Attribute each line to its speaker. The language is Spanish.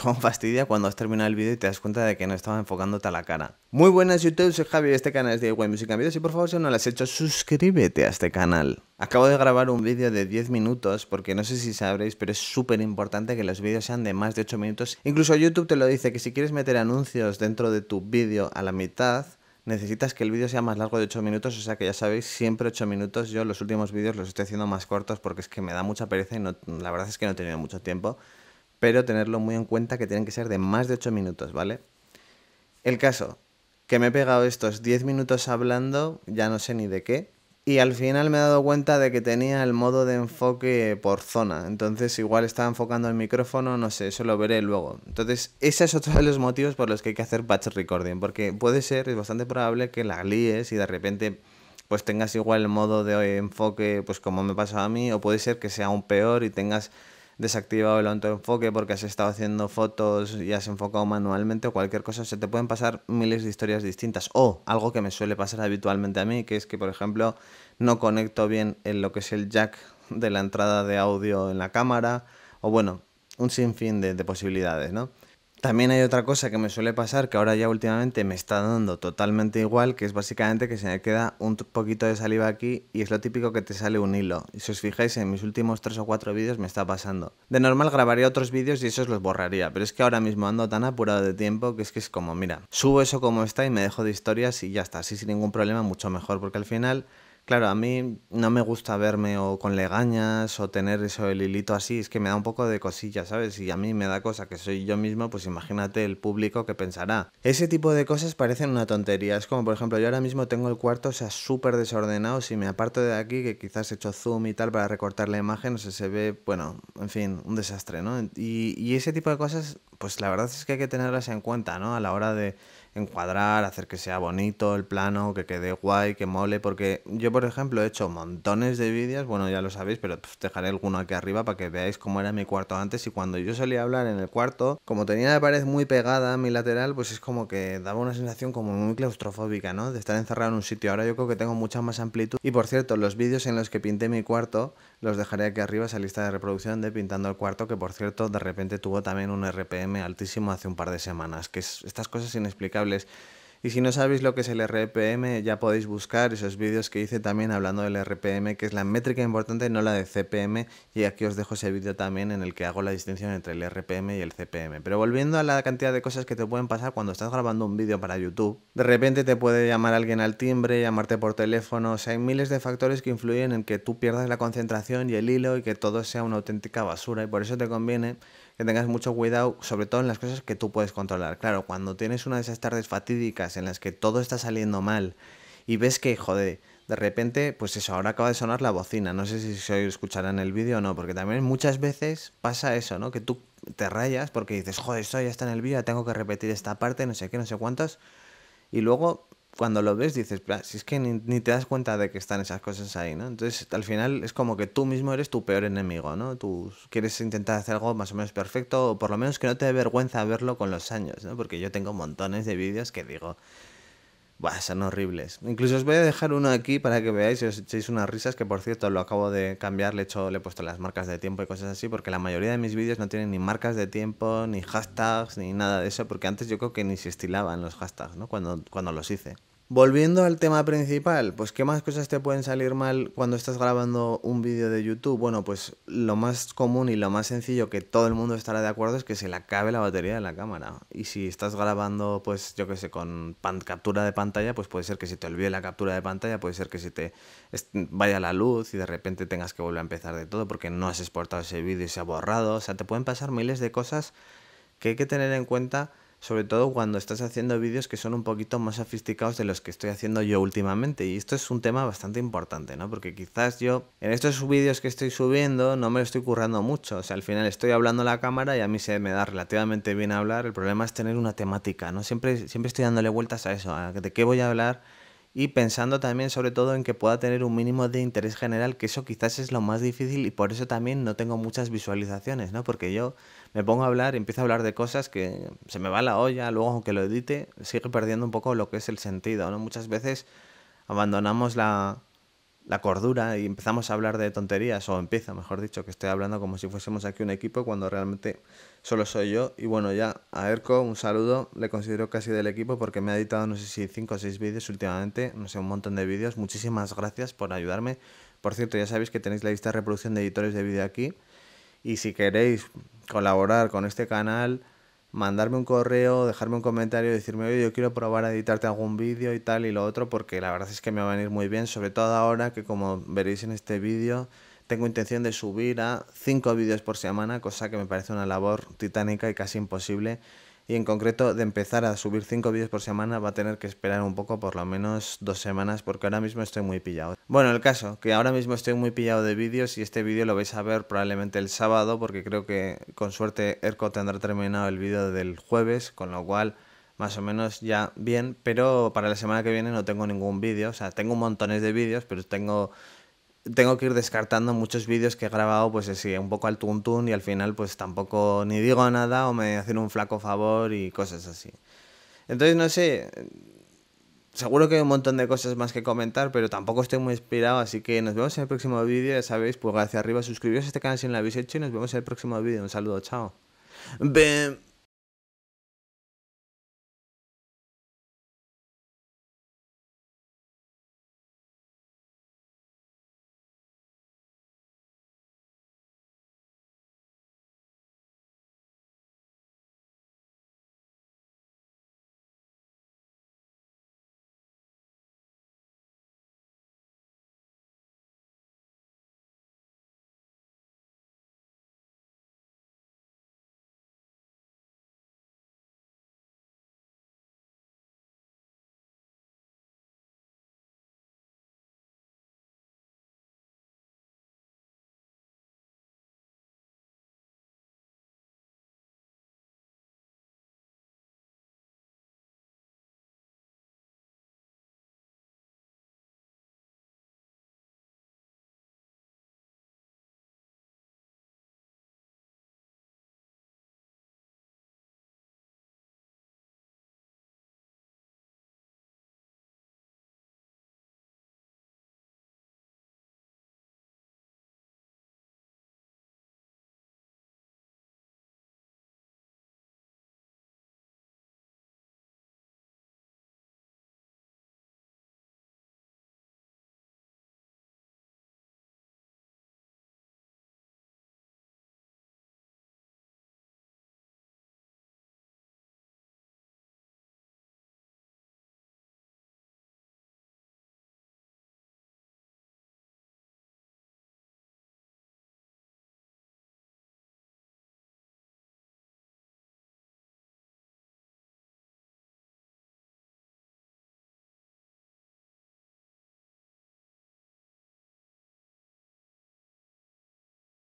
Speaker 1: cómo fastidia cuando has terminado el vídeo y te das cuenta de que no estaba enfocándote a la cara. Muy buenas YouTube, soy Javi, este canal es de Igual Música Videos y por favor si no lo has hecho, suscríbete a este canal. Acabo de grabar un vídeo de 10 minutos porque no sé si sabréis, pero es súper importante que los vídeos sean de más de 8 minutos. Incluso YouTube te lo dice que si quieres meter anuncios dentro de tu vídeo a la mitad, necesitas que el vídeo sea más largo de 8 minutos, o sea que ya sabéis, siempre 8 minutos. Yo los últimos vídeos los estoy haciendo más cortos porque es que me da mucha pereza y la verdad es que no he tenido mucho tiempo pero tenerlo muy en cuenta que tienen que ser de más de 8 minutos, ¿vale? El caso, que me he pegado estos 10 minutos hablando, ya no sé ni de qué, y al final me he dado cuenta de que tenía el modo de enfoque por zona, entonces igual estaba enfocando el micrófono, no sé, eso lo veré luego. Entonces, ese es otro de los motivos por los que hay que hacer batch recording, porque puede ser, es bastante probable que la líes y de repente pues tengas igual el modo de enfoque pues como me pasó a mí, o puede ser que sea aún peor y tengas desactivado el autoenfoque porque has estado haciendo fotos y has enfocado manualmente o cualquier cosa, se te pueden pasar miles de historias distintas. O algo que me suele pasar habitualmente a mí, que es que, por ejemplo, no conecto bien en lo que es el jack de la entrada de audio en la cámara, o bueno, un sinfín de, de posibilidades, ¿no? También hay otra cosa que me suele pasar, que ahora ya últimamente me está dando totalmente igual, que es básicamente que se me queda un poquito de saliva aquí y es lo típico que te sale un hilo. Y si os fijáis, en mis últimos tres o cuatro vídeos me está pasando. De normal grabaría otros vídeos y esos los borraría, pero es que ahora mismo ando tan apurado de tiempo que es que es como, mira, subo eso como está y me dejo de historias y ya está, así sin ningún problema, mucho mejor, porque al final Claro, a mí no me gusta verme o con legañas o tener eso, el hilito así, es que me da un poco de cosilla, ¿sabes? Y a mí me da cosa que soy yo mismo, pues imagínate el público que pensará. Ese tipo de cosas parecen una tontería, es como por ejemplo yo ahora mismo tengo el cuarto, o sea, súper desordenado, si me aparto de aquí, que quizás he hecho zoom y tal para recortar la imagen, o sea, se ve, bueno, en fin, un desastre, ¿no? Y, y ese tipo de cosas pues la verdad es que hay que tenerlas en cuenta, ¿no? A la hora de encuadrar, hacer que sea bonito el plano, que quede guay, que mole, porque yo, por ejemplo, he hecho montones de vídeos, bueno, ya lo sabéis, pero dejaré alguno aquí arriba para que veáis cómo era mi cuarto antes y cuando yo solía hablar en el cuarto, como tenía la pared muy pegada a mi lateral, pues es como que daba una sensación como muy claustrofóbica, ¿no? De estar encerrado en un sitio. Ahora yo creo que tengo mucha más amplitud y, por cierto, los vídeos en los que pinté mi cuarto los dejaré aquí arriba esa lista de reproducción de Pintando el Cuarto, que, por cierto, de repente tuvo también un RPM altísimo hace un par de semanas, que es estas cosas inexplicables. Y si no sabéis lo que es el RPM, ya podéis buscar esos vídeos que hice también hablando del RPM, que es la métrica importante, no la de CPM. Y aquí os dejo ese vídeo también en el que hago la distinción entre el RPM y el CPM. Pero volviendo a la cantidad de cosas que te pueden pasar cuando estás grabando un vídeo para YouTube, de repente te puede llamar alguien al timbre, llamarte por teléfono. O sea, hay miles de factores que influyen en que tú pierdas la concentración y el hilo y que todo sea una auténtica basura. Y por eso te conviene que tengas mucho cuidado, sobre todo en las cosas que tú puedes controlar. Claro, cuando tienes una de esas tardes fatídicas en las que todo está saliendo mal y ves que, joder, de repente, pues eso, ahora acaba de sonar la bocina. No sé si se escuchará en el vídeo o no, porque también muchas veces pasa eso, ¿no? Que tú te rayas porque dices, joder, esto ya está en el vídeo, tengo que repetir esta parte, no sé qué, no sé cuántos. Y luego cuando lo ves dices, si es que ni, te das cuenta de que están esas cosas ahí, ¿no? Entonces, al final es como que tú mismo eres tu peor enemigo, ¿no? Tú quieres intentar hacer algo más o menos perfecto, o por lo menos que no te dé vergüenza verlo con los años, ¿no? Porque yo tengo montones de vídeos que digo, Buah, son horribles. Incluso os voy a dejar uno aquí para que veáis y os echéis unas risas, que por cierto lo acabo de cambiar, le, he hecho, le he puesto las marcas de tiempo y cosas así, porque la mayoría de mis vídeos no tienen ni marcas de tiempo, ni hashtags, ni nada de eso, porque antes yo creo que ni se estilaban los hashtags, ¿no? Cuando, cuando los hice. Volviendo al tema principal, pues ¿qué más cosas te pueden salir mal cuando estás grabando un vídeo de YouTube? Bueno, pues lo más común y lo más sencillo que todo el mundo estará de acuerdo es que se le acabe la batería de la cámara. Y si estás grabando, pues yo qué sé, con captura de pantalla, pues puede ser que se te olvide la captura de pantalla, puede ser que se te vaya la luz y de repente tengas que volver a empezar de todo porque no has exportado ese vídeo y se ha borrado. O sea, te pueden pasar miles de cosas que hay que tener en cuenta sobre todo cuando estás haciendo vídeos que son un poquito más sofisticados de los que estoy haciendo yo últimamente. Y esto es un tema bastante importante, ¿no? Porque quizás yo en estos vídeos que estoy subiendo no me lo estoy currando mucho. O sea, al final estoy hablando a la cámara y a mí se me da relativamente bien hablar. El problema es tener una temática, ¿no? Siempre, siempre estoy dándole vueltas a eso, de qué voy a hablar y pensando también sobre todo en que pueda tener un mínimo de interés general, que eso quizás es lo más difícil y por eso también no tengo muchas visualizaciones, ¿no? Porque yo me pongo a hablar, empiezo a hablar de cosas que se me va la olla, luego aunque lo edite, sigue perdiendo un poco lo que es el sentido, ¿no? Muchas veces abandonamos la, la cordura y empezamos a hablar de tonterías, o empieza, mejor dicho, que estoy hablando como si fuésemos aquí un equipo cuando realmente solo soy yo. Y bueno, ya a Erco un saludo, le considero casi del equipo porque me ha editado no sé si 5 o 6 vídeos últimamente, no sé, un montón de vídeos. Muchísimas gracias por ayudarme. Por cierto, ya sabéis que tenéis la lista de reproducción de editores de vídeo aquí. Y si queréis colaborar con este canal, mandarme un correo, dejarme un comentario, decirme, oye, yo quiero probar a editarte algún vídeo y tal y lo otro, porque la verdad es que me va a venir muy bien, sobre todo ahora que como veréis en este vídeo, tengo intención de subir a 5 vídeos por semana, cosa que me parece una labor titánica y casi imposible y en concreto de empezar a subir 5 vídeos por semana va a tener que esperar un poco, por lo menos dos semanas, porque ahora mismo estoy muy pillado. Bueno, el caso, que ahora mismo estoy muy pillado de vídeos y este vídeo lo vais a ver probablemente el sábado, porque creo que con suerte Erco tendrá terminado el vídeo del jueves, con lo cual más o menos ya bien, pero para la semana que viene no tengo ningún vídeo, o sea, tengo montones de vídeos, pero tengo tengo que ir descartando muchos vídeos que he grabado, pues así, un poco al tuntún y al final pues tampoco ni digo nada o me hacen un flaco favor y cosas así. Entonces, no sé, seguro que hay un montón de cosas más que comentar, pero tampoco estoy muy inspirado, así que nos vemos en el próximo vídeo, ya sabéis, pulgar pues, hacia arriba, suscribiros a este canal si no lo habéis hecho y nos vemos en el próximo vídeo. Un saludo, chao.